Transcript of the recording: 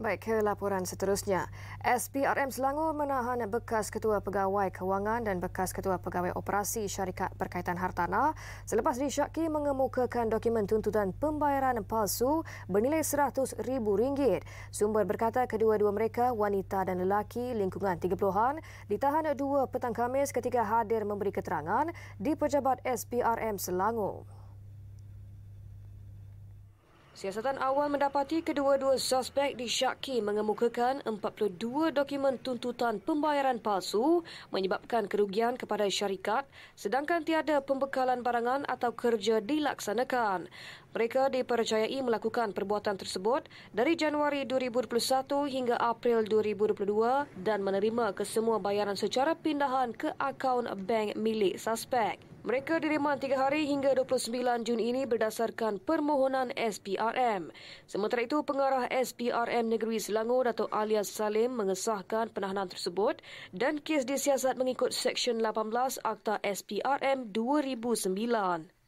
Baik ke laporan seterusnya. SPRM Selangor menahan bekas Ketua Pegawai Kewangan dan bekas Ketua Pegawai Operasi Syarikat Berkaitan Hartana selepas disyaki mengemukakan dokumen tuntutan pembayaran palsu bernilai RM100,000. Sumber berkata kedua-dua mereka, wanita dan lelaki lingkungan 30-an, ditahan dua petang Khamis ketika hadir memberi keterangan di pejabat SPRM Selangor. Siasatan awal mendapati kedua-dua suspek disyaki mengemukakan 42 dokumen tuntutan pembayaran palsu menyebabkan kerugian kepada syarikat sedangkan tiada pembekalan barangan atau kerja dilaksanakan. Mereka dipercayai melakukan perbuatan tersebut dari Januari 2021 hingga April 2022 dan menerima kesemua bayaran secara pindahan ke akaun bank milik suspek. Mereka direman 3 hari hingga 29 Jun ini berdasarkan permohonan SPRM. Sementara itu, pengarah SPRM Negeri Selangor atau Alias Salim mengesahkan penahanan tersebut dan kes disiasat mengikut Seksyen 18 Akta SPRM 2009.